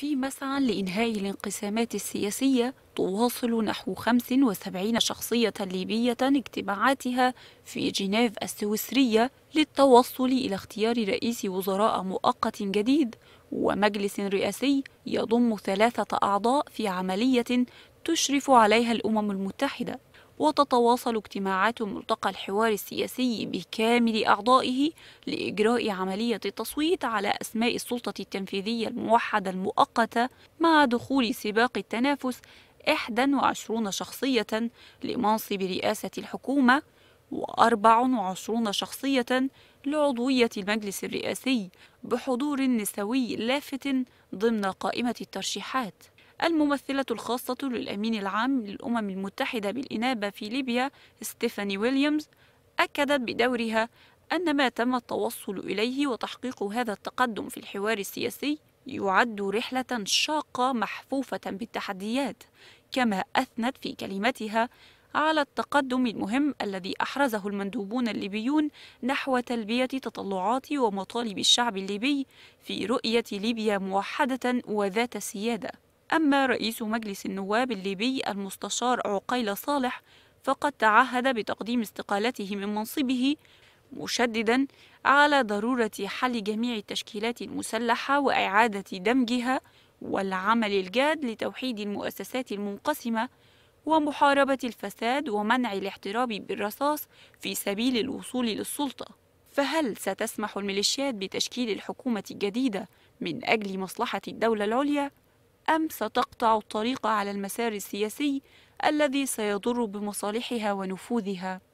في مسعى لإنهاء الانقسامات السياسية تواصل نحو 75 شخصية ليبية اجتماعاتها في جنيف السويسرية للتوصل إلى اختيار رئيس وزراء مؤقت جديد ومجلس رئاسي يضم ثلاثة أعضاء في عملية تشرف عليها الأمم المتحدة وتتواصل اجتماعات ملتقى الحوار السياسي بكامل أعضائه لإجراء عملية التصويت على أسماء السلطة التنفيذية الموحدة المؤقتة مع دخول سباق التنافس 21 شخصية لمنصب رئاسة الحكومة وأربع شخصية لعضوية المجلس الرئاسي بحضور نسوي لافت ضمن قائمة الترشيحات الممثلة الخاصة للأمين العام للأمم المتحدة بالإنابة في ليبيا ستيفاني ويليامز أكدت بدورها أن ما تم التوصل إليه وتحقيق هذا التقدم في الحوار السياسي يعد رحلة شاقة محفوفة بالتحديات كما أثنت في كلمتها على التقدم المهم الذي أحرزه المندوبون الليبيون نحو تلبية تطلعات ومطالب الشعب الليبي في رؤية ليبيا موحدة وذات سيادة أما رئيس مجلس النواب الليبي المستشار عقيل صالح فقد تعهد بتقديم استقالته من منصبه مشددا على ضرورة حل جميع التشكيلات المسلحة وإعادة دمجها والعمل الجاد لتوحيد المؤسسات المنقسمة ومحاربة الفساد ومنع الاحتراب بالرصاص في سبيل الوصول للسلطة فهل ستسمح الميليشيات بتشكيل الحكومة الجديدة من أجل مصلحة الدولة العليا أم ستقطع الطريق على المسار السياسي الذي سيضر بمصالحها ونفوذها؟